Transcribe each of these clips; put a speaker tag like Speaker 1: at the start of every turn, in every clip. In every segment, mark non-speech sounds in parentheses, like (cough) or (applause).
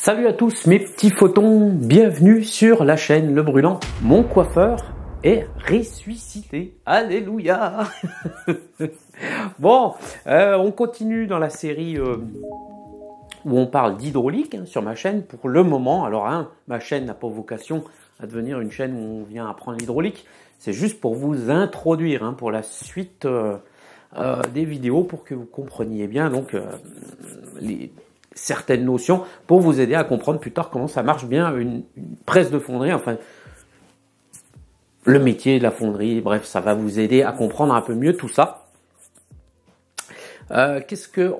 Speaker 1: Salut à tous mes petits photons, bienvenue sur la chaîne Le Brûlant. Mon coiffeur est ressuscité. Alléluia (laughs) Bon, euh, on continue dans la série euh, où on parle d'hydraulique hein, sur ma chaîne pour le moment. Alors, hein, ma chaîne n'a pas vocation à devenir une chaîne où on vient apprendre l'hydraulique. C'est juste pour vous introduire hein, pour la suite euh, des vidéos pour que vous compreniez bien donc les certaines notions pour vous aider à comprendre plus tard comment ça marche bien une, presse de fonderie, enfin le métier de la fonderie, bref, ça va vous aider à comprendre un peu mieux tout ça. Euh, qu'est-ce que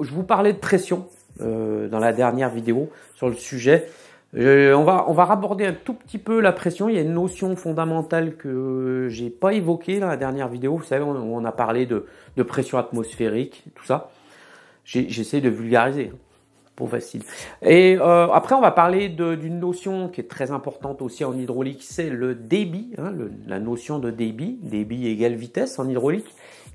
Speaker 1: je vous parlais de pression euh, dans la dernière vidéo sur le sujet. Euh, on, va, on va raborder un tout petit peu la pression. Il y a une notion fondamentale que j'ai pas évoquée dans la dernière vidéo. Vous savez, on, on a parlé de, de, pression atmosphérique, tout ça. J'essaie de vulgariser facile. Et euh, après, on va parler d'une notion qui est très importante aussi en hydraulique, c'est le débit, hein, la notion de débit, débit égale vitesse en hydraulique.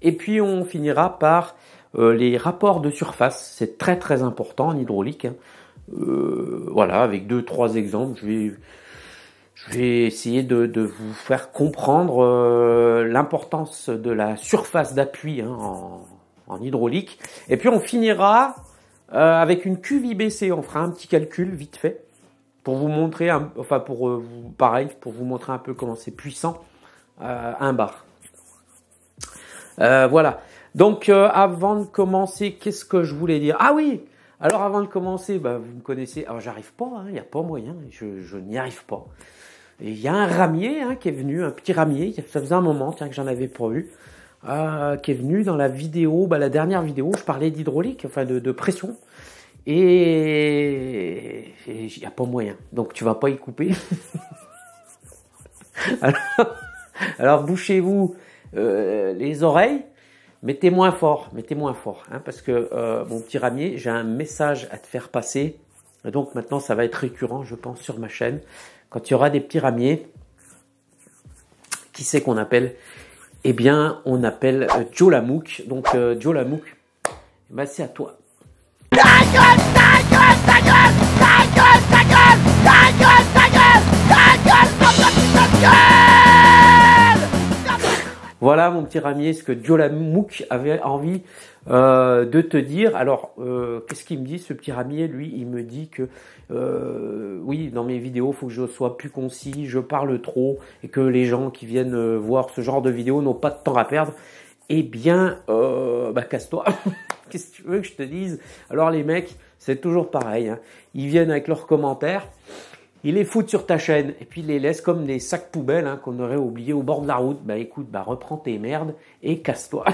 Speaker 1: Et puis, on finira par euh, les rapports de surface, c'est très très important en hydraulique. Hein. Euh, voilà, avec deux trois exemples, je vais je vais essayer de, de vous faire comprendre euh, l'importance de la surface d'appui hein, en, en, hydraulique. Et puis on finira euh, avec une IBC, on fera un petit calcul vite fait pour vous montrer, un, enfin pour euh, vous, pareil, pour vous montrer un peu comment c'est puissant euh, un bar. voilà. Donc avant de commencer, qu'est-ce que je voulais dire Ah oui. Alors avant de commencer, bah, vous me connaissez. Alors j'arrive pas, hein, il n'y a pas moyen, je, n'y arrive pas. Il y a un ramier hein, qui est venu, un petit ramier. Ça faisait un moment tiens, que j'en avais pas eu qui est venu dans la vidéo, bah, la dernière vidéo, je parlais d'hydraulique, enfin de, de pression. Et il n'y a pas moyen. Donc tu vas pas y couper. (laughs) alors, bouchez-vous euh, les oreilles. Mettez moins fort, mettez moins fort, hein, parce que euh, mon petit ramier, j'ai un message à te faire passer. donc maintenant, ça va être récurrent, je pense, sur ma chaîne. Quand il y aura des petits ramiers, qui sait qu'on appelle eh bien, on appelle Joe Lamouk. Donc, Joe Lamouk, ben, c'est à toi. Ta gueule, ta gueule, ta gueule, ta gueule, ta gueule, ta gueule, ta gueule, ta gueule, ta gueule, ta gueule voilà, mon petit Ramier, ce que Djolamouk avait envie euh, de te dire. Alors, euh, qu'est-ce qu'il me dit, ce petit Ramier Lui, il me dit que, euh, oui, dans mes vidéos, faut que je sois plus concis, je parle trop, et que les gens qui viennent voir ce genre de vidéos n'ont pas de temps à perdre. Eh bien, bah, casse-toi. (laughs) qu'est-ce que tu veux que je te dise Alors, les mecs, c'est toujours pareil. Hein. Ils viennent avec leurs commentaires. Il les foutent sur ta chaîne et puis ils les laisse comme des sacs poubelles hein, qu'on aurait oublié au bord de la route. Bah écoute, bah reprends tes merdes et casse-toi.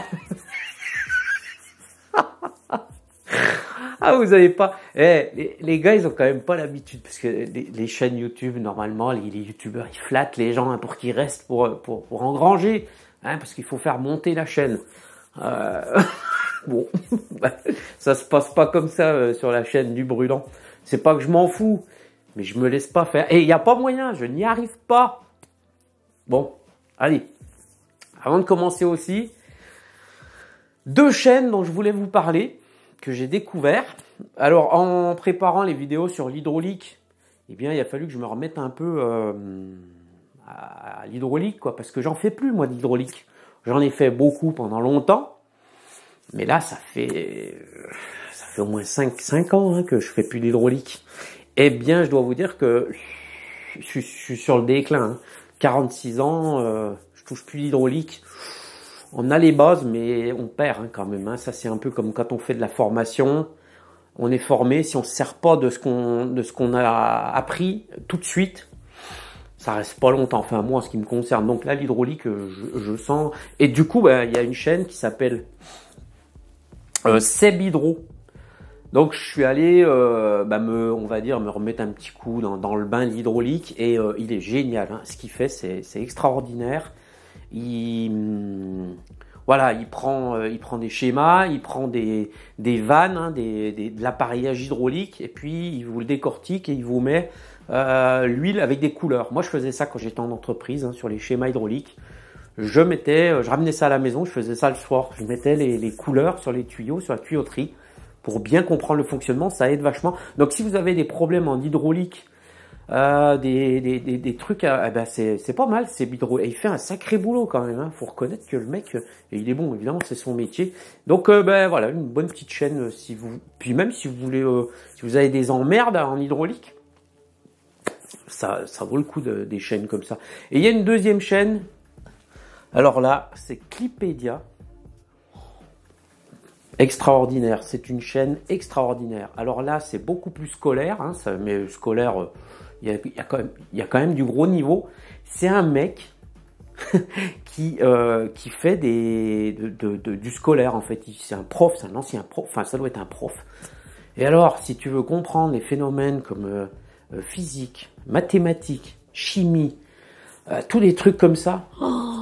Speaker 1: (laughs) ah, vous avez pas. Eh, les, gars, ils ont quand même pas l'habitude parce que les, chaînes YouTube, normalement, les, YouTubeurs, ils flattent les gens hein, pour qu'ils restent pour, pour, pour engranger, hein, parce qu'il faut faire monter la chaîne. Euh... (laughs) bon, (laughs) ça se passe pas comme ça euh, sur la chaîne du brûlant. C'est pas que je m'en fous mais je me laisse pas faire. Et il n'y a pas moyen, je n'y arrive pas. Bon, allez. Avant de commencer aussi, deux chaînes dont je voulais vous parler, que j'ai découvert. Alors, en préparant les vidéos sur l'hydraulique, eh bien, il a fallu que je me remette un peu euh, à l'hydraulique, quoi, parce que j'en fais plus, moi, d'hydraulique. J'en ai fait beaucoup pendant longtemps, mais là, ça fait, ça fait au moins 5, 5 ans hein, que je fais plus d'hydraulique. Eh bien, je dois vous dire que je, suis sur le déclin. 46 hein. ans, euh, je touche plus l'hydraulique. On a les bases, mais on perd hein, quand même. Hein. Ça, c'est un peu comme quand on fait de la formation. On est formé, si on ne sert pas de ce qu'on a appris tout de suite, ça reste pas longtemps. Enfin, moi, en ce qui me concerne. Donc là, l'hydraulique, euh, je, sens. Et du coup, bah, il y a une chaîne qui s'appelle euh, Seb Hydro. Donc je suis allé, euh, bah, me, on va dire, me remettre un petit coup dans, le bain de et euh, il est génial. Hein. Ce qu'il fait, c'est extraordinaire. Il, mm, voilà, il prend, euh, il prend des schémas, il prend des, vannes, hein, de l'appareillage hydraulique et puis il vous le décortique et il vous met l'huile avec des couleurs. Moi, je faisais ça quand j'étais en entreprise hein, sur les schémas hydrauliques. Je mettais, je ramenais ça à la maison, je faisais ça le soir. Je mettais les couleurs sur les tuyaux, sur la tuyauterie pour bien comprendre le fonctionnement, ça aide vachement. Donc si vous avez des problèmes en hydraulique, euh, des, trucs, eh ben, c'est pas mal, c'est Bidro. Et il fait un sacré boulot quand même, hein. faut reconnaître que le mec, euh, il est bon, évidemment, c'est son métier. Donc euh, ben voilà, une bonne petite chaîne, si vous, puis même si vous voulez, si vous avez des emmerdes en hydraulique, ça, ça vaut le coup des chaînes comme ça. Et il y a une deuxième chaîne, alors là, c'est Clipedia. Extraordinaire, c'est une chaîne extraordinaire. Alors là, c'est beaucoup plus scolaire, hein, ça, mais scolaire, euh, il y, a, quand même du gros niveau. C'est un mec (laughs) qui, euh, qui fait des, du scolaire, en fait. C'est un prof, c'est un ancien prof, enfin ça doit être un prof. Et alors, si tu veux comprendre les phénomènes comme euh, physique, mathématiques, chimie, tous les trucs comme ça, oh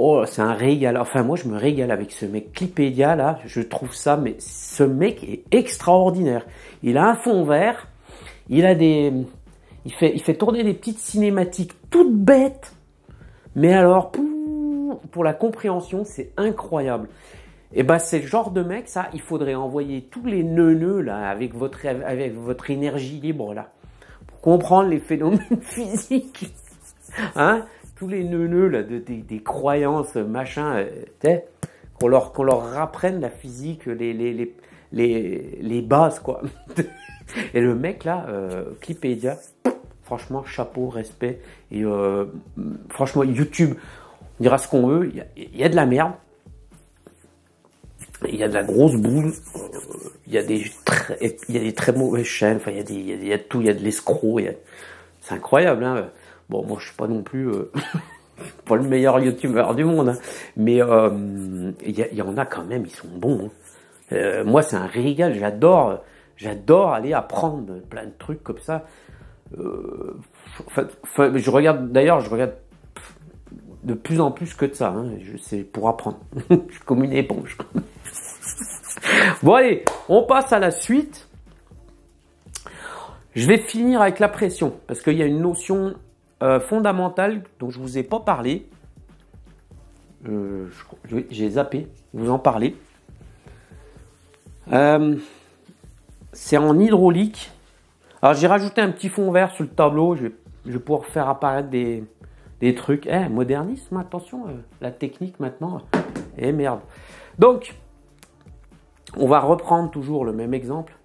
Speaker 1: Oh, c'est un régal. Enfin, moi, je me régale avec ce mec Clipédia, là. Je trouve ça, mais ce mec est extraordinaire. Il a un fond vert. Il a des, il fait, il fait tourner des petites cinématiques toutes bêtes. Mais alors, pour la compréhension, c'est incroyable. Et eh ben c'est le genre de mec, ça, il faudrait envoyer tous les neuneux là avec votre avec votre énergie libre là pour comprendre les phénomènes (laughs) physiques. Hein tous les nœuds là, de, des, croyances, machin, euh, qu'on leur, qu'on leur rapprenne la physique, les, les, les, les bases, quoi. (laughs) Et le mec là, euh, franchement, chapeau, respect. Et euh, franchement, YouTube, on dira ce qu'on veut, il y, a de la merde. Il y a de la grosse boule, il y, a des très, il y des très chaînes, enfin, il y, a il y a de tout, il y a de l'escroc, c'est incroyable. Hein Bon, moi, je suis pas non plus euh, (laughs) pas le meilleur youtubeur du monde, hein. mais euh, il y, en a quand même, ils sont bons. Hein. Euh, moi, c'est un régal, j'adore, j'adore aller apprendre plein de trucs comme ça. je regarde, d'ailleurs, je regarde de plus en plus que de ça. Hein, c'est pour apprendre. (laughs) je suis comme une éponge. (laughs) bon, allez, on passe à la suite. Je vais finir avec la pression, parce qu'il y a une notion euh, fondamentale dont je ne vous ai pas parlé. Euh, j'ai zappé, vous en parler. Euh, c'est en hydraulique. Alors j'ai rajouté un petit fond vert sur le tableau. Je, vais pouvoir faire apparaître des, trucs. Eh, modernisme, attention, la technique maintenant. Eh merde. Donc, on va reprendre toujours le même exemple.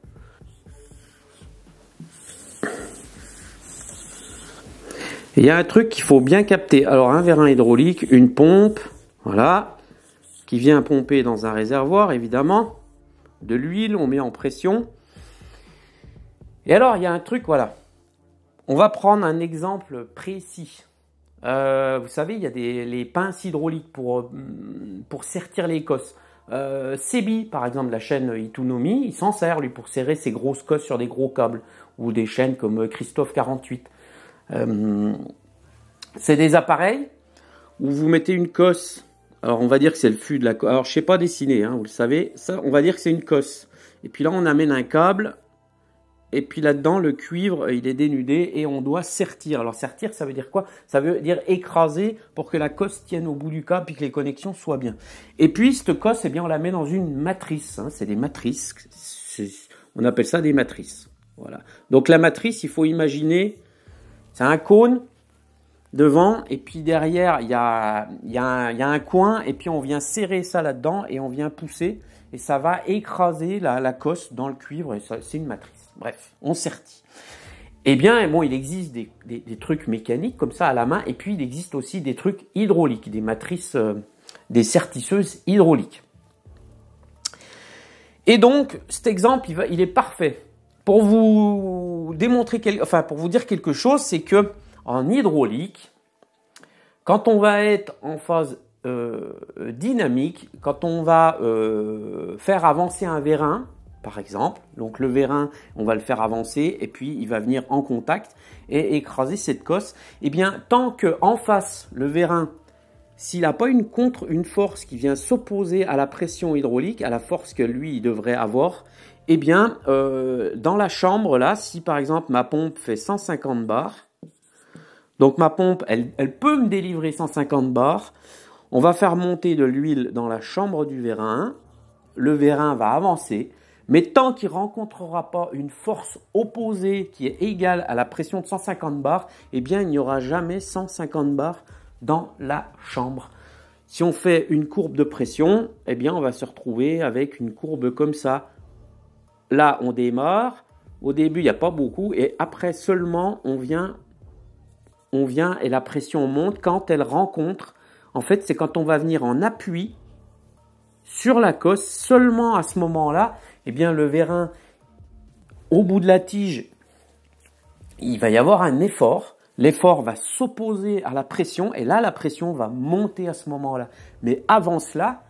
Speaker 1: Il y a un truc qu'il faut bien capter. Alors un vérin hydraulique, une pompe, voilà, qui vient pomper dans un réservoir, évidemment, de l'huile, on met en pression. Et alors, il y a un truc, voilà. On va prendre un exemple précis. Euh, vous savez, il y a des, les pinces hydrauliques pour, euh, pour sertir les cosses. Euh, Sebi, par exemple, la chaîne Itunomi, il s'en sert, lui, pour serrer ses grosses cosses sur des gros câbles. Ou des chaînes comme Christophe 48. Euh, c'est des appareils où vous mettez une cosse. Alors on va dire que c'est le fût de la cosse. Alors je sais pas dessiner, hein, vous le savez. Ça, on va dire que c'est une cosse. Et puis là, on amène un câble. Et puis là-dedans, le cuivre, euh, il est dénudé et on doit sertir. Alors sertir, ça veut dire quoi Ça veut dire écraser pour que la cosse tienne au bout du câble et que les connexions soient bien. Et puis cette cosse, eh bien, on la met dans une matrice. Hein. C'est des matrices. On appelle ça des matrices. Voilà. Donc la matrice, il faut imaginer c'est un cône devant, et puis derrière, il y a, un coin, et puis on vient serrer ça là-dedans, et on vient pousser, et ça va écraser la, cosse dans le cuivre, et c'est une matrice. Bref, on sertit. Eh bien, bon, il existe des, trucs mécaniques comme ça à la main, et puis il existe aussi des trucs hydrauliques, des matrices, euh, des sertisseuses hydrauliques. Et donc, cet exemple, il, il est parfait pour vous démontrer, pour vous dire quelque chose, c'est que en hydraulique, quand on va être en phase euh, dynamique, quand on va euh, faire avancer un vérin, par exemple, donc le vérin, on va le faire avancer et puis il va venir en contact et écraser cette cosse. Eh bien, tant que en face le vérin s'il n'a pas une contre, une force qui vient s'opposer à la pression hydraulique, à la force que lui il devrait avoir, eh bien, euh, dans la chambre, là, si par exemple ma pompe fait 150 bars, donc ma pompe, elle, peut me délivrer 150 bars, on va faire monter de l'huile dans la chambre du vérin, le vérin va avancer, mais tant qu'il ne rencontrera pas une force opposée qui est égale à la pression de 150 bars, eh bien il n'y aura jamais 150 bars dans la chambre. Si on fait une courbe de pression, eh bien on va se retrouver avec une courbe comme ça. Là, on démarre. Au début, il n'y a pas beaucoup. Et après seulement, on vient, on vient et la pression monte quand elle rencontre. En fait, c'est quand on va venir en appui sur la cosse. Seulement à ce moment-là, eh bien, le vérin, au bout de la tige, il va y avoir un effort. L'effort va s'opposer à la pression et là, la pression va monter à ce moment-là. Mais avant cela,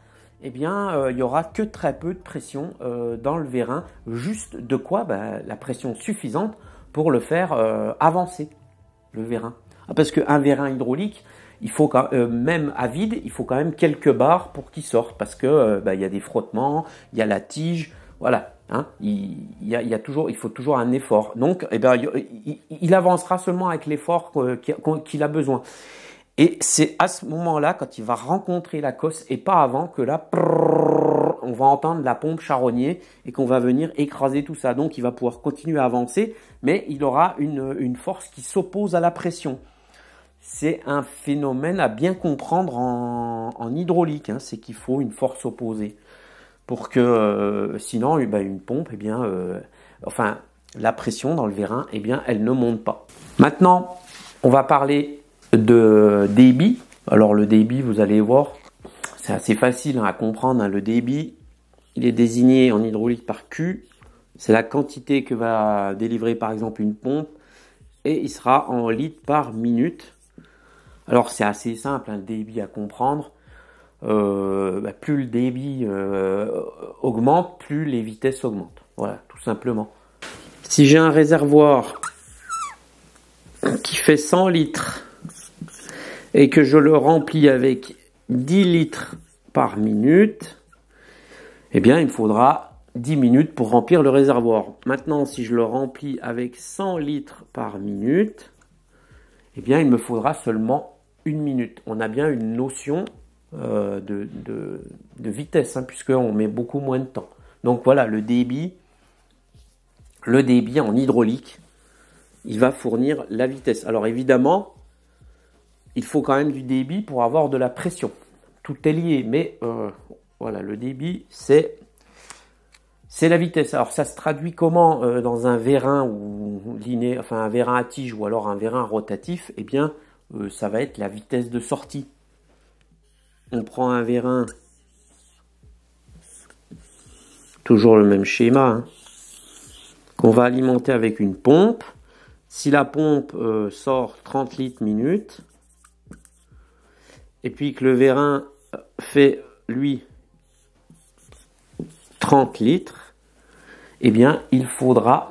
Speaker 1: eh bien, euh, il y aura que très peu de pression euh, dans le vérin. Juste de quoi ben, La pression suffisante pour le faire euh, avancer, le vérin. Ah, parce qu'un vérin hydraulique, il faut quand, même à vide, il faut quand même quelques barres pour qu'il sorte, parce que ben, il y a des frottements, il y a la tige, voilà. Hein. il, y a, toujours, il faut toujours un effort. Donc, eh ben, il, avancera seulement avec l'effort qu'il a besoin. Et c'est à ce moment-là, quand il va rencontrer la cosse, et pas avant, que là, on va entendre la pompe charronnier et qu'on va venir écraser tout ça. Donc il va pouvoir continuer à avancer, mais il aura une, force qui s'oppose à la pression. C'est un phénomène à bien comprendre en, hydraulique, hein. c'est qu'il faut une force opposée. Pour que, euh, sinon, eh ben, une pompe, et eh bien, euh, enfin, la pression dans le vérin, eh bien, elle ne monte pas. Maintenant, on va parler de débit. Alors le débit, vous allez voir, c'est assez facile hein, à comprendre. Hein. Le débit, il est désigné en hydraulique par Q. C'est la quantité que va délivrer par exemple une pompe et il sera en litres par minute. Alors c'est assez simple, un hein, débit à comprendre. Euh, bah, plus le débit euh, augmente, plus les vitesses augmentent. Voilà, tout simplement. Si j'ai un réservoir qui fait 100 litres et que je le remplis avec 10 litres par minute, eh bien il me faudra 10 minutes pour remplir le réservoir. Maintenant, si je le remplis avec 100 litres par minute, eh bien il me faudra seulement une minute. On a bien une notion euh, de, vitesse, hein, puisqu'on met beaucoup moins de temps. Donc voilà, le débit, le débit en hydraulique, il va fournir la vitesse. Alors évidemment, il faut quand même du débit pour avoir de la pression. Tout est lié, mais euh, voilà, le débit, c'est c'est la vitesse. Alors ça se traduit comment euh, dans un vérin ou enfin un vérin à tige ou alors un vérin rotatif Eh bien, euh, ça va être la vitesse de sortie. On prend un vérin, toujours le même schéma, hein, qu'on va alimenter avec une pompe. Si la pompe sort 30 litres minute, et puis que le vérin fait, lui, 30 litres, eh bien, il faudra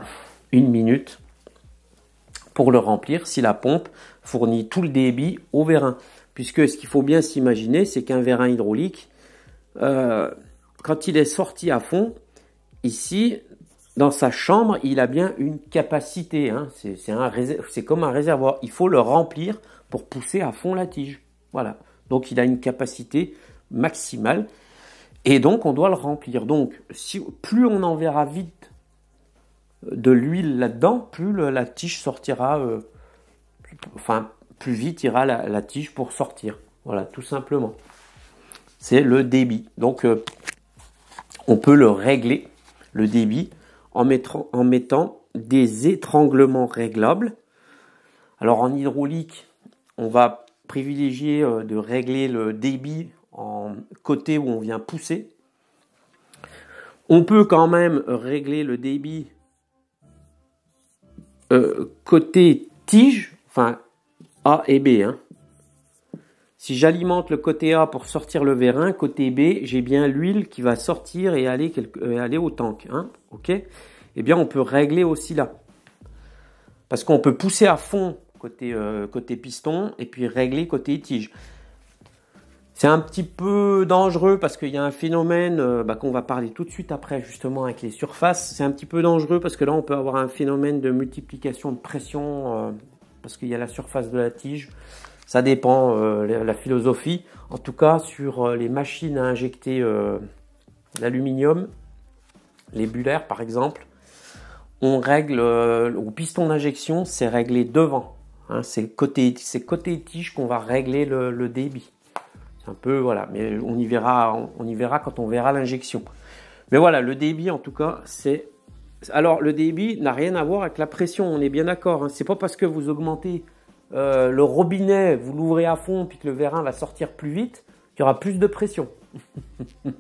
Speaker 1: une minute pour le remplir si la pompe fournit tout le débit au vérin. Puisque ce qu'il faut bien s'imaginer, c'est qu'un vérin hydraulique, euh, quand il est sorti à fond, ici, dans sa chambre, il a bien une capacité. Hein. C'est comme un réservoir. Il faut le remplir pour pousser à fond la tige. Voilà. Donc il a une capacité maximale. Et donc on doit le remplir. Donc si, plus on enverra vite euh, de l'huile là-dedans, plus la tige sortira, euh, enfin plus vite ira la, tige pour sortir. Voilà, tout simplement. C'est le débit. Donc euh, on peut le régler, le débit, en mettant, en mettant des étranglements réglables. Alors en hydraulique, on va privilégier euh, de régler le débit en côté où on vient pousser. On peut quand même régler le débit euh, côté tige, enfin A et B. Hein. Si j'alimente le côté A pour sortir le vérin, côté B, j'ai bien l'huile qui va sortir et aller, euh, aller au tank. Hein, ok Eh bien, on peut régler aussi là. Parce qu'on peut pousser à fond côté, euh, côté piston et puis régler côté tige. C'est un petit peu dangereux parce qu'il y a un phénomène euh, bah, qu'on va parler tout de suite après justement avec les surfaces. C'est un petit peu dangereux parce que là on peut avoir un phénomène de multiplication de pression euh, parce qu'il y a la surface de la tige. Ça dépend de la philosophie. En tout cas sur les machines à injecter l'aluminium, les bullaires par exemple, on règle au piston d'injection, c'est réglé devant. Hein, c'est côté, côté tige qu'on va régler le, débit. C'est un peu, voilà, mais on y verra, on, y verra quand on verra l'injection. Mais voilà, le débit en tout cas, c'est. Alors le débit n'a rien à voir avec la pression, on est bien d'accord. Hein. Ce n'est pas parce que vous augmentez euh, le robinet, vous l'ouvrez à fond puis que le vérin va sortir plus vite, qu'il y aura plus de pression. (laughs)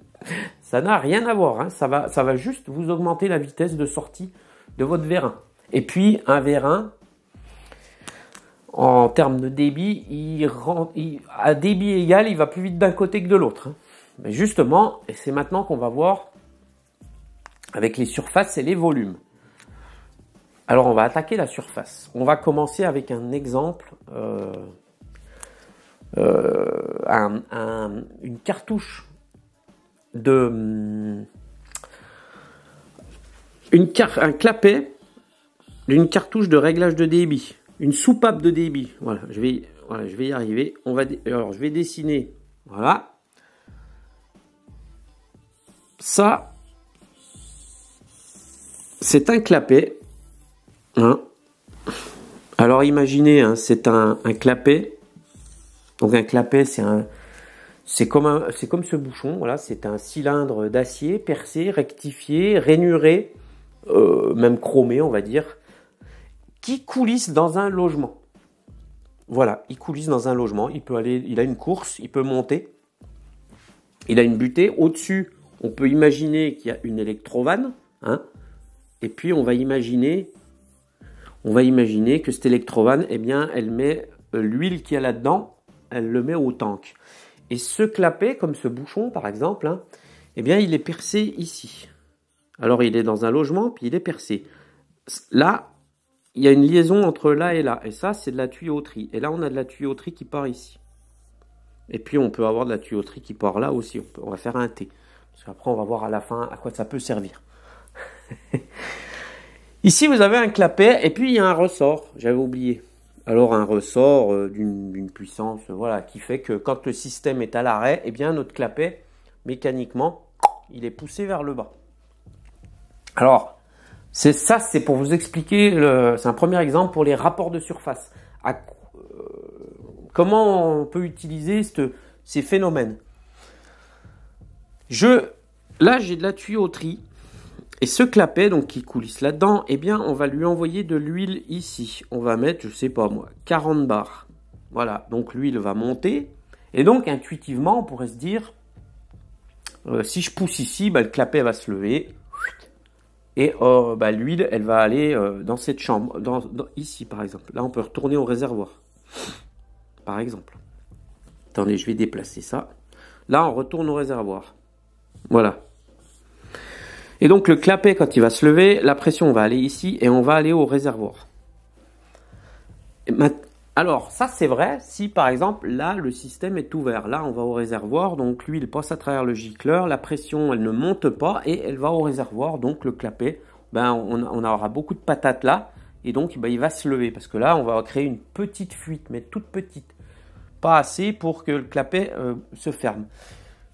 Speaker 1: ça n'a rien à voir. Hein. Ça, va, ça va juste vous augmenter la vitesse de sortie de votre vérin. Et puis un vérin, en termes de débit, il rend, à débit égal, il va plus vite d'un côté que de l'autre. Hein. Mais justement, et c'est maintenant qu'on va voir avec les surfaces et les volumes. Alors on va attaquer la surface. On va commencer avec un exemple, euh, euh, une cartouche de... Une un clapet d'une cartouche de réglage de débit une soupape de débit. Voilà, je vais, voilà, je vais y arriver. On va, alors, je vais dessiner. Voilà. Ça, c'est un clapet. Hein. Alors imaginez, hein, c'est un, clapet. Donc un clapet, c'est un, c'est comme comme ce bouchon. Voilà, c'est un cylindre d'acier percé, rectifié, rainuré, euh, même chromé, on va dire qui coulisse dans un logement. Voilà, il coulisse dans un logement, il peut aller, il a une course, il peut monter, il a une butée. Au-dessus, on peut imaginer qu'il y a une électrovanne, hein, et puis on va imaginer, on va imaginer que cette électrovanne, eh bien, elle met euh, l'huile qu'il y a là-dedans, elle le met au tank. Et ce clapet, comme ce bouchon par exemple, hein, eh bien, il est percé ici. Alors, il est dans un logement, puis il est percé. Là, il y a une liaison entre là et là. Et ça, c'est de la tuyauterie. Et là, on a de la tuyauterie qui part ici. Et puis, on peut avoir de la tuyauterie qui part là aussi. On, va faire un T. Parce qu'après, on va voir à la fin à quoi ça peut servir. (laughs) ici, vous avez un clapet. Et puis, il y a un ressort. J'avais oublié. Alors, un ressort euh, d'une puissance euh, voilà, qui fait que quand le système est à l'arrêt, eh bien, notre clapet, mécaniquement, il est poussé vers le bas. Alors, c'est ça, c'est pour vous expliquer. C'est un premier exemple pour les rapports de surface. Euh, comment on peut utiliser ces phénomènes Je, là, j'ai de la tuyauterie et ce clapet donc qui coulisse là-dedans, eh bien, on va lui envoyer de l'huile ici. On va mettre, je sais pas moi, 40 bars. Voilà. Donc l'huile va monter et donc intuitivement, on pourrait se dire, euh, si je pousse ici, ben, le clapet va se lever et bah, l'huile, elle va aller euh, dans cette chambre, dans, ici par exemple. Là, on peut retourner au réservoir, par exemple. Attendez, je vais déplacer ça. Là, on retourne au réservoir. Voilà. Et donc, le clapet, quand il va se lever, la pression va aller ici et on va aller au réservoir. Et maintenant, alors, ça c'est vrai si par exemple là le système est ouvert. Là, on va au réservoir, donc l'huile passe à travers le gicleur, la pression elle ne monte pas et elle va au réservoir, donc le clapet. Ben, on, aura beaucoup de patates là et donc ben, il va se lever parce que là on va créer une petite fuite, mais toute petite. Pas assez pour que le clapet euh, se ferme.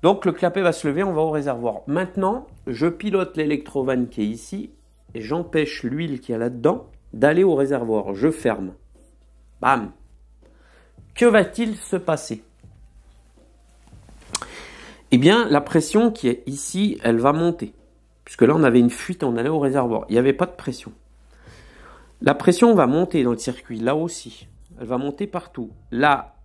Speaker 1: Donc le clapet va se lever, on va au réservoir. Maintenant, je pilote l'électrovanne qui est ici et j'empêche l'huile qui est là-dedans d'aller au réservoir. Je ferme. Bam. Que va-t-il se passer Eh bien, la pression qui est ici, elle va monter. Puisque là, on avait une fuite, on allait au réservoir. Il n'y avait pas de pression. La pression va monter dans le circuit, là aussi. Elle va monter partout. Là,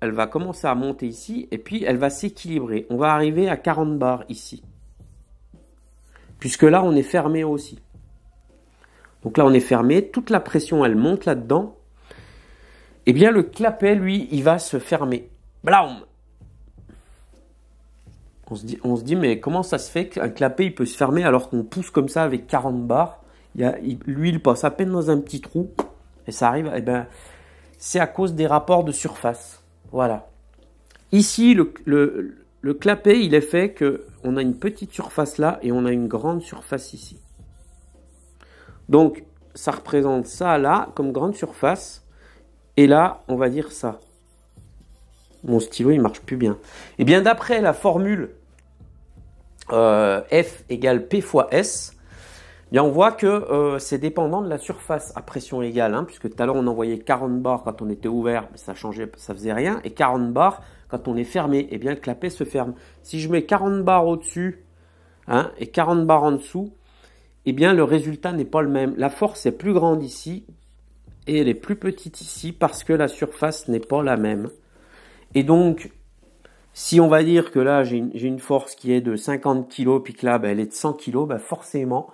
Speaker 1: elle va commencer à monter ici, et puis elle va s'équilibrer. On va arriver à 40 bars ici. Puisque là, on est fermé aussi. Donc là, on est fermé. Toute la pression, elle monte là-dedans eh bien le clapet, lui, il va se fermer. Blaum on se, dit, on se dit, mais comment ça se fait qu'un clapet, il peut se fermer alors qu'on pousse comme ça avec 40 bars L'huile passe à peine dans un petit trou et ça arrive. Eh bien, c'est à cause des rapports de surface. Voilà. Ici, le, clapet, il est fait que on a une petite surface là et on a une grande surface ici. Donc, ça représente ça là comme grande surface et là, on va dire ça. Mon stylo, il marche plus bien. Et bien d'après la formule euh, F égale P fois S, bien on voit que euh, c'est dépendant de la surface à pression égale, hein, puisque tout à l'heure on envoyait 40 bars quand on était ouvert, mais ça changeait, ça faisait rien, et 40 bars quand on est fermé, et eh bien le clapet se ferme. Si je mets 40 bars au-dessus hein, et 40 bars en dessous, eh bien le résultat n'est pas le même. La force est plus grande ici et elle est plus petite ici parce que la surface n'est pas la même. Et donc, si on va dire que là, j'ai une, force qui est de 50 kg, puis que là, ben, elle est de 100 kg, ben, forcément,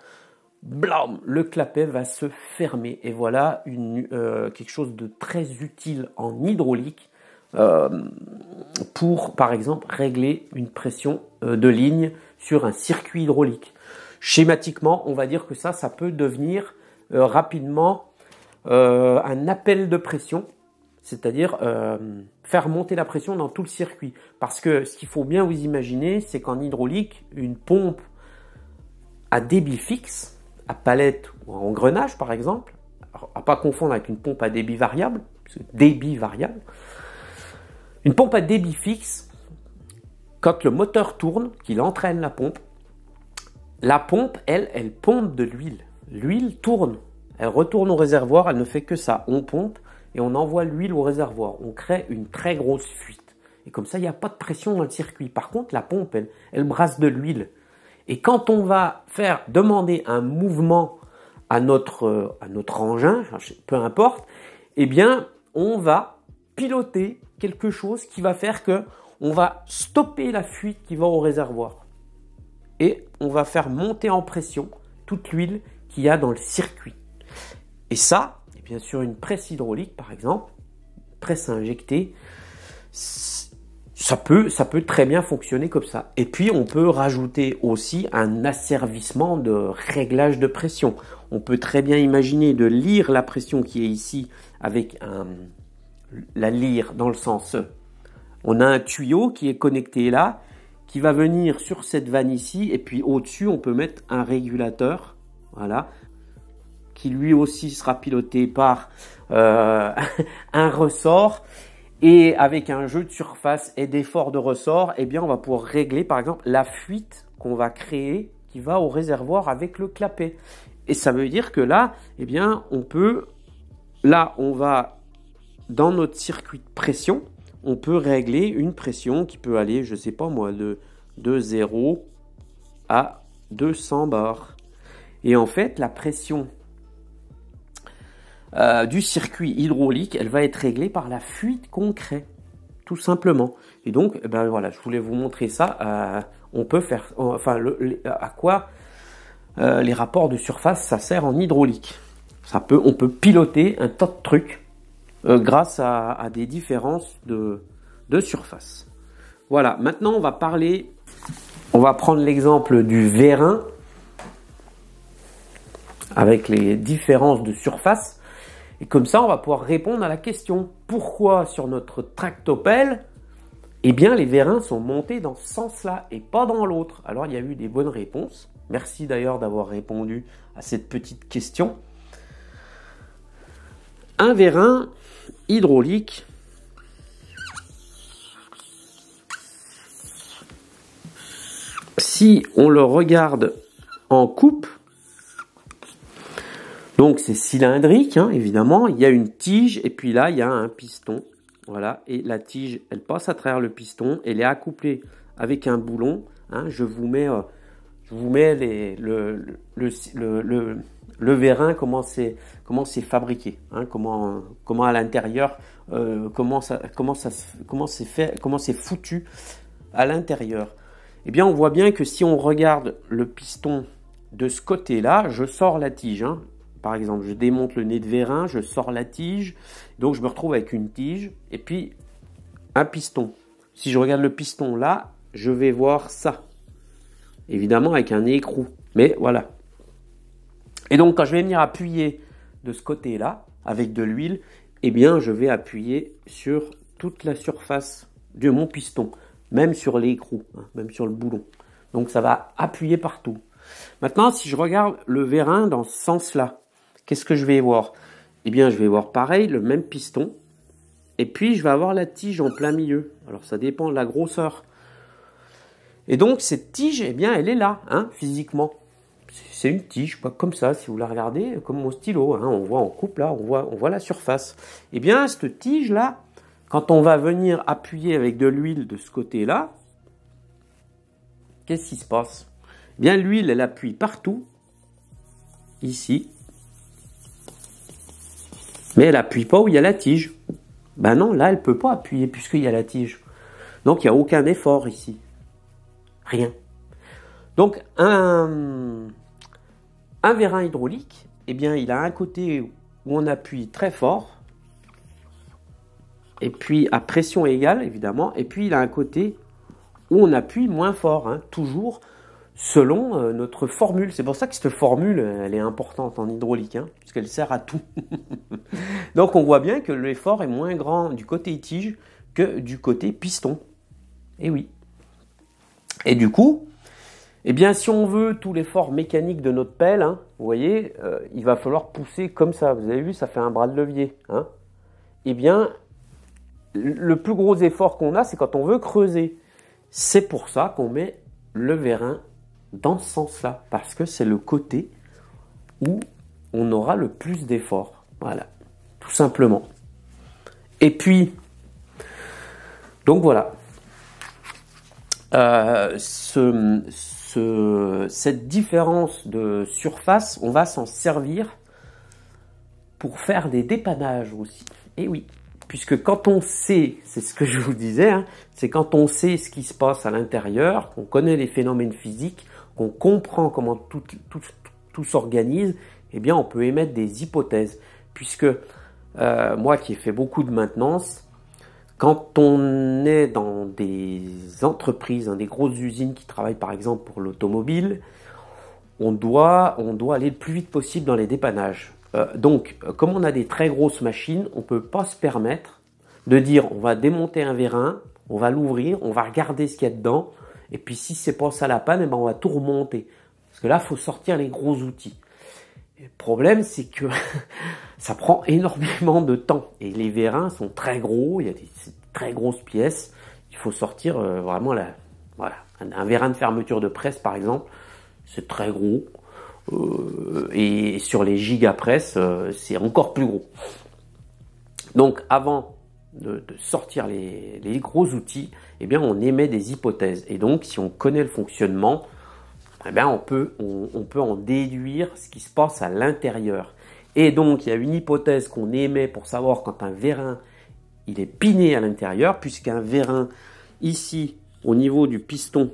Speaker 1: blam, le clapet va se fermer. Et voilà une, euh, quelque chose de très utile en hydraulique euh, pour, par exemple, régler une pression euh, de ligne sur un circuit hydraulique. Schématiquement, on va dire que ça, ça peut devenir rapidement euh, un appel de pression, c'est-à-dire euh, faire monter la pression dans tout le circuit. Parce que ce qu'il faut bien vous imaginer, c'est qu'en hydraulique, une pompe à débit fixe, à palette ou en engrenage par exemple, à pas confondre avec une pompe à débit variable, débit variable, une pompe à débit fixe, quand le moteur tourne, qu'il entraîne la pompe, la pompe, elle, elle pompe de l'huile. L'huile tourne. Elle retourne au réservoir, elle ne fait que ça. On pompe et on envoie l'huile au réservoir. On crée une très grosse fuite. Et comme ça, il n'y a pas de pression dans le circuit. Par contre, la pompe, elle, brasse de l'huile. Et quand on va faire demander un mouvement à notre, euh, à notre engin, peu importe, eh bien, on va piloter quelque chose qui va faire que on va stopper la fuite qui va au réservoir. Et on va faire monter en pression toute l'huile qu'il y a dans le circuit. Et ça, bien sûr une presse hydraulique par exemple, presse injectée, ça peut, ça peut très bien fonctionner comme ça. Et puis on peut rajouter aussi un asservissement de réglage de pression. On peut très bien imaginer de lire la pression qui est ici avec la lire dans le sens. On a un tuyau qui est connecté là, qui va venir sur cette vanne ici, et puis au-dessus on peut mettre un régulateur, voilà, qui lui aussi sera piloté par euh, (laughs) un ressort. Et avec un jeu de surface et d'effort de ressort, eh bien, on va pouvoir régler, par exemple, la fuite qu'on va créer qui va au réservoir avec le clapet. Et ça veut dire que là, eh bien, on peut, là, on va dans notre circuit de pression, on peut régler une pression qui peut aller, je sais pas moi, de, de 0 à 200 bars. Et en fait, la pression euh, du circuit hydraulique, elle va être réglée par la fuite concrète, tout simplement. Et donc, eh ben voilà, je voulais vous montrer ça. Euh, on peut faire, euh, enfin, à quoi les rapports de surface ça sert en hydraulique. Ça peut, on peut piloter un tas de trucs grâce à, des différences de, de surface. Voilà. Maintenant, on va parler. On va prendre l'exemple du vérin avec les différences de surface. Et comme ça, on va pouvoir répondre à la question pourquoi sur notre tractopelle, eh bien, les vérins sont montés dans ce sens-là et pas dans l'autre. Alors, il y a eu des bonnes réponses. Merci d'ailleurs d'avoir répondu à cette petite question. Un vérin hydraulique si on le regarde en coupe, donc c'est cylindrique, hein, évidemment. Il y a une tige et puis là, il y a un piston. Voilà, et la tige, elle passe à travers le piston. Elle est accouplée avec un boulon. Hein. Je vous mets, euh, vous mets le, le, le, vérin, comment c'est, fabriqué, hein. comment, comment à l'intérieur, euh, comment, ça, comment, ça, comment c'est comment foutu à l'intérieur. Eh bien, on voit bien que si on regarde le piston de ce côté-là, je sors la tige par exemple. Je démonte le nez de vérin, je sors la tige, donc je me retrouve avec une tige et puis un piston. Si je regarde le piston là, je vais voir ça. Évidemment avec un écrou, mais voilà. Et donc quand je vais venir appuyer de ce côté-là avec de l'huile, eh bien je vais appuyer sur toute la surface de mon piston, même sur l'écrou, hein, même sur le boulon. Donc ça va appuyer partout. Maintenant, si je regarde le vérin dans ce sens-là, Qu'est-ce que je vais voir Eh bien, je vais voir pareil, le même piston. Et puis, je vais avoir la tige en plein milieu. Alors, ça dépend de la grosseur. Et donc, cette tige, eh bien, elle est là, hein, physiquement. C'est une tige, pas comme ça, si vous la regardez, comme mon stylo. Hein. on voit en coupe, là, on voit, on voit la surface. Eh bien, cette tige-là, quand on va venir appuyer avec de l'huile de ce côté-là, qu'est-ce qui se passe eh Bien l'huile, elle appuie partout, ici, mais elle appuie pas où il y a la tige. Ben non, là, elle peut pas appuyer puisqu'il y a la tige. Donc, il n'y a aucun effort ici. Rien. Donc, un, un vérin hydraulique, eh bien, il a un côté où on appuie très fort, et puis à pression égale, évidemment, et puis il a un côté où on appuie moins fort, hein, toujours selon euh, notre formule. C'est pour ça que cette formule, euh, elle est importante en hydraulique, hein, puisqu'elle sert à tout. (laughs) Donc on voit bien que l'effort est moins grand du côté tige que du côté piston. Et eh oui. Et du coup, eh bien, si on veut tout l'effort mécanique de notre pelle, hein, vous voyez, euh, il va falloir pousser comme ça. Vous avez vu, ça fait un bras de levier. Hein. Eh bien, le plus gros effort qu'on a, c'est quand on veut creuser. C'est pour ça qu'on met le vérin dans ce sens-là, parce que c'est le côté où on aura le plus d'efforts. Voilà, tout simplement. Et puis, donc voilà, euh, cette différence de surface, on va s'en servir pour faire des dépannages aussi. Et eh oui, puisque quand on sait, c'est ce que je vous disais, hein, c'est quand on sait ce qui se passe à l'intérieur, qu'on connaît les phénomènes physiques, comprend comment tout, tout, tout, s'organise, et eh bien, on peut émettre des hypothèses. Puisque euh, moi qui ai fait beaucoup de maintenance, quand on est dans des entreprises, dans hein, des grosses usines qui travaillent par exemple pour l'automobile, on doit, on doit aller le plus vite possible dans les dépannages. Euh, donc, comme on a des très grosses machines, on peut pas se permettre de dire on va démonter un vérin, on va l'ouvrir, on va regarder ce qu'il y a dedans, et puis si c'est pas ça la panne, eh ben, on va tout remonter. Parce que là, il faut sortir les gros outils. le problème, c'est que (laughs) ça prend énormément de temps. Et les vérins sont très gros, il y a des très grosses pièces. Il faut sortir euh, vraiment la, voilà. Un, vérin de fermeture de presse, par exemple, c'est très gros. Euh, et sur les gigapresses, presse euh, c'est encore plus gros. Donc avant de, sortir les, gros outils, eh bien, on émet des hypothèses. Et donc, si on connaît le fonctionnement, eh bien, on peut, en déduire ce qui se passe à l'intérieur. Et donc, il y a une hypothèse qu'on émet pour savoir quand un vérin, il est piné à l'intérieur, puisqu'un vérin, ici, au niveau du piston,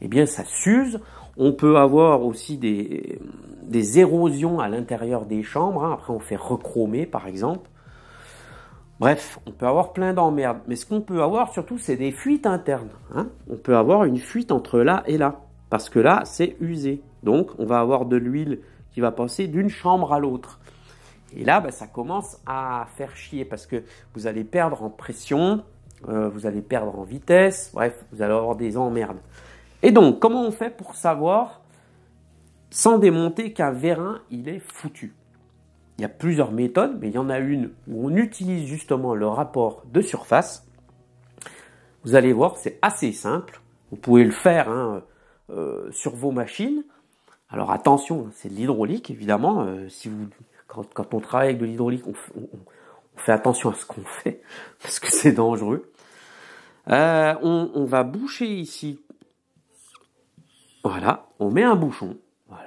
Speaker 1: eh bien, ça s'use. On peut avoir aussi des, érosions à l'intérieur des chambres. Hein. Après, on fait rechromer, par exemple. Bref, on peut avoir plein d'emmerdes, mais ce qu'on peut avoir surtout, c'est des fuites internes. Hein. on peut avoir une fuite entre là et là, parce que là, c'est usé. Donc, on va avoir de l'huile qui va passer d'une chambre à l'autre. Et là, ben, ça commence à faire chier, parce que vous allez perdre en pression, euh, vous allez perdre en vitesse, bref, vous allez avoir des emmerdes. Et donc, comment on fait pour savoir, sans démonter, qu'un vérin, il est foutu il y a plusieurs méthodes, mais il y en a une où on utilise justement le rapport de surface. Vous allez voir, c'est assez simple. Vous pouvez le faire hein, euh, sur vos machines. Alors attention, hein, c'est de l'hydraulique évidemment. Euh, si vous, quand, on travaille avec de l'hydraulique, on, fait attention à ce qu'on (laughs) fait parce que c'est dangereux. Euh, on va boucher ici. Voilà, on met un bouchon.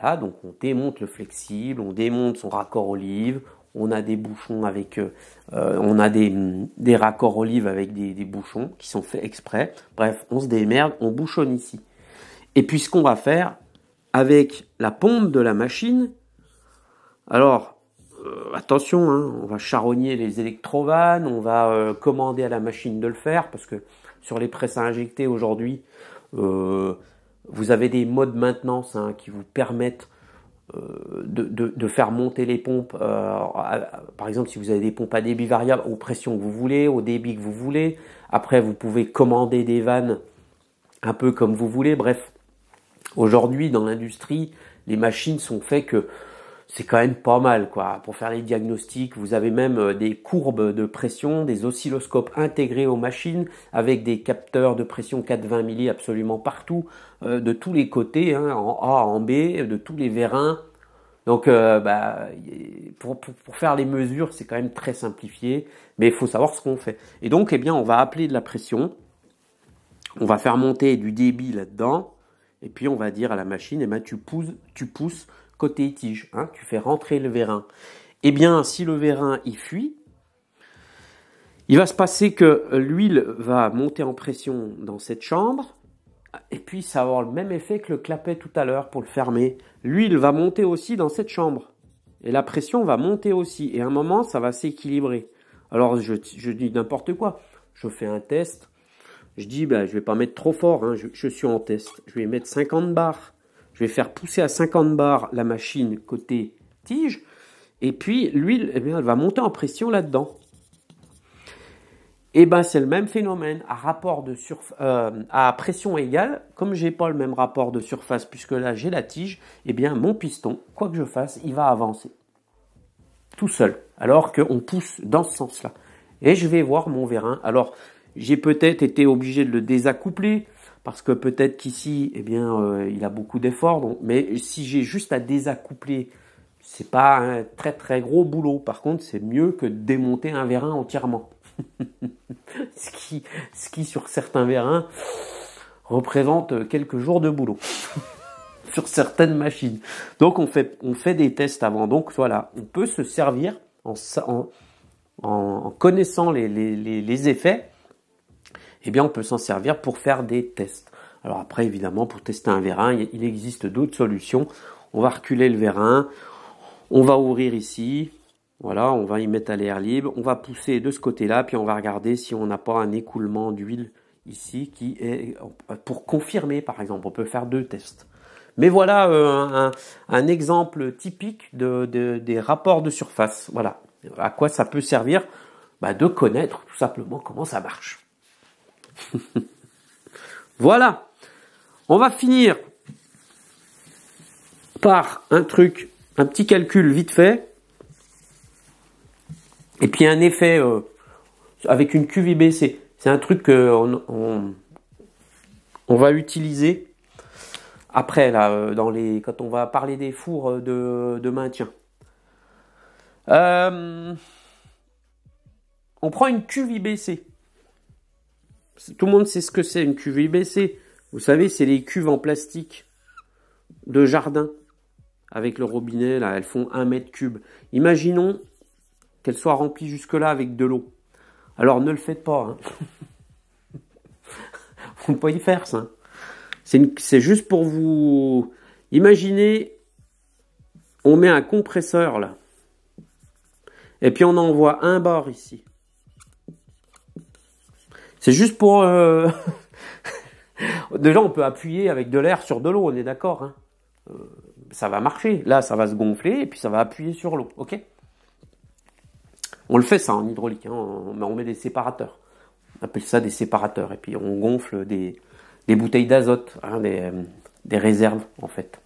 Speaker 1: Voilà, donc on démonte le flexible, on démonte son raccord olive, on a des bouchons avec, euh, euh, on a des, des, raccords olive avec des, bouchons qui sont faits exprès. Bref, on se démerde, on bouchonne ici. Et puis ce qu'on va faire avec la pompe de la machine, alors euh, attention, hein, on va charogner les électrovannes, on va commander à la machine de le faire parce que sur les presses à injecter aujourd'hui, vous avez des modes maintenance hein, qui vous permettent euh, de, faire monter les pompes. Euh, par exemple, si vous avez des pompes à débit variable, aux pressions que vous voulez, au débit que vous voulez. Après, vous pouvez commander des vannes un peu comme vous voulez. Bref, aujourd'hui, dans l'industrie, les machines sont faites que c'est quand même pas mal quoi. Pour faire les diagnostics, vous avez même euh, des courbes de pression, des oscilloscopes intégrés aux machines avec des capteurs de pression 420 milli absolument partout, euh, de tous les côtés, hein, en A, en B, de tous les vérins. Donc, euh, bah, pour, faire les mesures, c'est quand même très simplifié, mais il faut savoir ce qu'on fait. Et donc, eh bien, on va appeler de la pression, on va faire monter du débit là-dedans, et puis on va dire à la machine, eh ben, tu pousses, tu pousses côté tige, hein, tu fais rentrer le vérin. Eh bien, si le vérin y fuit, il va se passer que l'huile va monter en pression dans cette chambre, et puis ça va avoir le même effet que le clapet tout à l'heure pour le fermer. L'huile va monter aussi dans cette chambre, et la pression va monter aussi, et à un moment, ça va s'équilibrer. Alors, je, dis n'importe quoi. Je fais un test. Je dis, ben, je ne vais pas mettre trop fort. Hein. Je, je, suis en test. Je vais mettre 50 bars. Je vais faire pousser à 50 bars la machine côté tige. Et puis l'huile, eh elle va monter en pression là-dedans. Et eh ben c'est le même phénomène à rapport de euh, à pression égale. Comme j'ai pas le même rapport de surface puisque là j'ai la tige, et eh bien mon piston, quoi que je fasse, il va avancer tout seul, alors qu'on pousse dans ce sens-là. Et je vais voir mon vérin. Alors j'ai peut-être été obligé de le désaccoupler parce que peut-être qu'ici, eh bien, euh, il a beaucoup d'efforts. mais si j'ai juste à désaccoupler, c'est pas un très très gros boulot. Par contre, c'est mieux que de démonter un vérin entièrement. (laughs) ce, qui, ce qui, sur certains vérins, représente quelques jours de boulot (laughs) sur certaines machines. Donc, on fait, on fait des tests avant. Donc, voilà, on peut se servir en, connaissant les effets eh bien on peut s'en servir pour faire des tests. Alors après, évidemment, pour tester un vérin, il existe d'autres solutions. On va reculer le vérin, on va ouvrir ici, voilà, on va y mettre à l'air libre, on va pousser de ce côté-là, puis on va regarder si on n'a pas un écoulement d'huile ici qui est pour confirmer, par exemple. On peut faire deux tests. Mais voilà euh, un, exemple typique des rapports de surface. Voilà, à quoi ça peut servir bah, De connaître tout simplement comment ça marche. (laughs) voilà. On va finir par un truc, un petit calcul vite fait. Et puis un effet euh, avec une QVBC. C'est un truc qu'on on, va utiliser après, là, euh, dans les, quand on va parler des fours de, maintien. Euh, on prend une QVBC. Tout le monde sait ce que c'est une cuve IBC. Vous savez, c'est les cuves en plastique de jardin avec le robinet. Là, elles font un mètre cube. Imaginons qu'elles soient remplies jusque-là avec de l'eau. Alors ne le faites pas. Hein. (laughs) ne Faut pas y faire ça. C'est juste pour vous. Imaginez, on met un compresseur là. Et puis on envoie un bord ici. C'est juste pour... Euh... (laughs) Déjà, on peut appuyer avec de l'air sur de l'eau, on est d'accord. Hein. Euh, ça va marcher. Là, ça va se gonfler et puis ça va appuyer sur l'eau. OK On le fait ça en hydraulique. Hein, on, met des séparateurs. On appelle ça des séparateurs. Et puis on gonfle des, bouteilles d'azote, hein, des, réserves en fait.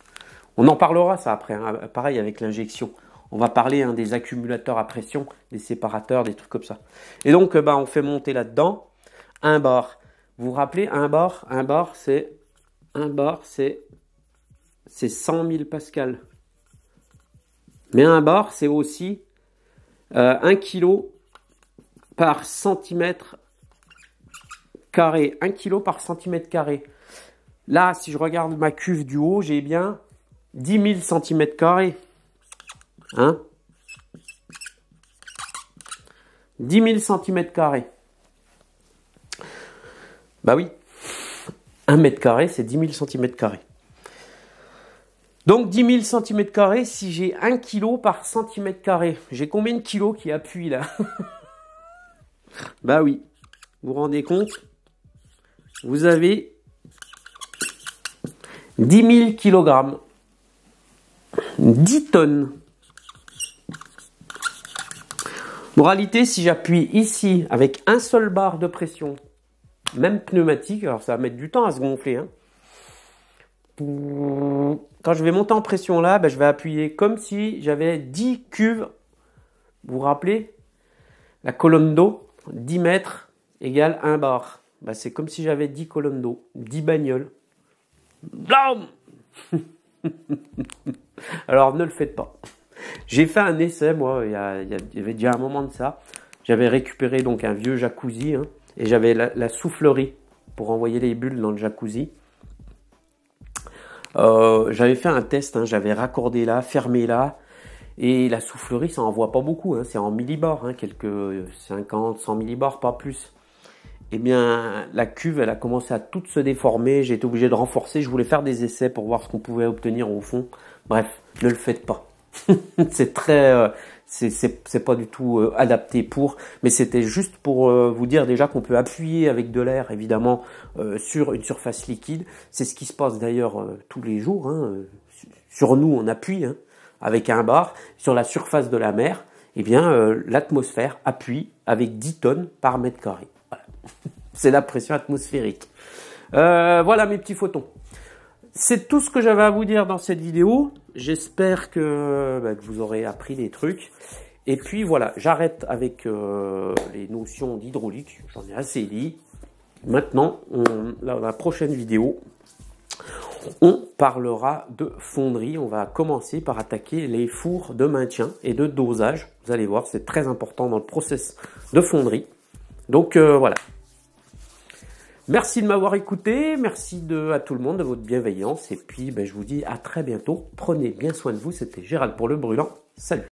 Speaker 1: On en parlera ça après. Pareil avec l'injection. On va parler des accumulateurs à pression, des séparateurs, des trucs comme ça. Et donc, euh, bah, on fait monter là-dedans un bord. Vous vous rappelez, un bord, un bar c'est un bar c'est c'est 100 000 pascal. Mais un bord, c'est aussi euh, 1 kg par centimètre carré. 1 kg par centimètre carré. Là, si je regarde ma cuve du haut, j'ai bien 10 000 centimètres carrés. Hein 10 000 centimètres carrés. Bah oui, un mètre carré, c'est 10 000 cm carrés. Donc 10 000 cm2, si j'ai 1 kg par centimètre carré, j'ai combien de kilos qui appuient là (laughs) Bah oui, vous vous rendez compte Vous avez 10 000 kg, 10 tonnes. Moralité, si j'appuie ici avec un seul bar de pression, même pneumatique, alors ça va mettre du temps à se gonfler. Hein. Quand je vais monter en pression là, ben, je vais appuyer comme si j'avais 10 cuves. Vous vous rappelez La colonne d'eau, 10 mètres égale 1 bar. Ben, c'est comme si j'avais 10 colonnes d'eau, 10 bagnoles. Blam (laughs) Alors ne le faites pas. J'ai fait un essai, moi, il y, avait déjà un moment de ça. J'avais récupéré donc un vieux jacuzzi. Hein. Et j'avais la, soufflerie pour envoyer les bulles dans le jacuzzi. Euh, j'avais fait un test, hein, j'avais raccordé là, fermé là. Et la soufflerie, ça envoie pas beaucoup, hein, c'est en millibars, hein, quelques 50, 100 millibars, pas plus. Eh bien, la cuve, elle a commencé à toute se déformer, j'ai été obligé de renforcer, je voulais faire des essais pour voir ce qu'on pouvait obtenir au fond. Bref, ne le faites pas. (laughs) c'est très, euh, c'est pas du tout euh, adapté pour, mais c'était juste pour euh, vous dire déjà qu'on peut appuyer avec de l'air évidemment euh, sur une surface liquide. C'est ce qui se passe d'ailleurs tous les jours. Hein, sur nous, on appuie hein, avec un bar sur la surface de la mer. Eh bien, l'atmosphère appuie avec 10 tonnes par mètre carré. (laughs) c'est la pression atmosphérique. voilà mes petits photons c'est tout ce que j'avais à vous dire dans cette vidéo. J'espère que, bah, vous aurez appris des trucs. Et puis voilà, j'arrête avec euh, les notions d'hydraulique. J'en ai assez dit. Maintenant, on, la prochaine vidéo, on parlera de fonderie. On va commencer par attaquer les fours de maintien et de dosage. Vous allez voir, c'est très important dans le process de fonderie. Donc euh, voilà, Merci de m'avoir écouté, merci de, à tout le monde de votre bienveillance et puis ben, je vous dis à très bientôt. Prenez bien soin de vous, c'était Gérald pour le brûlant. Salut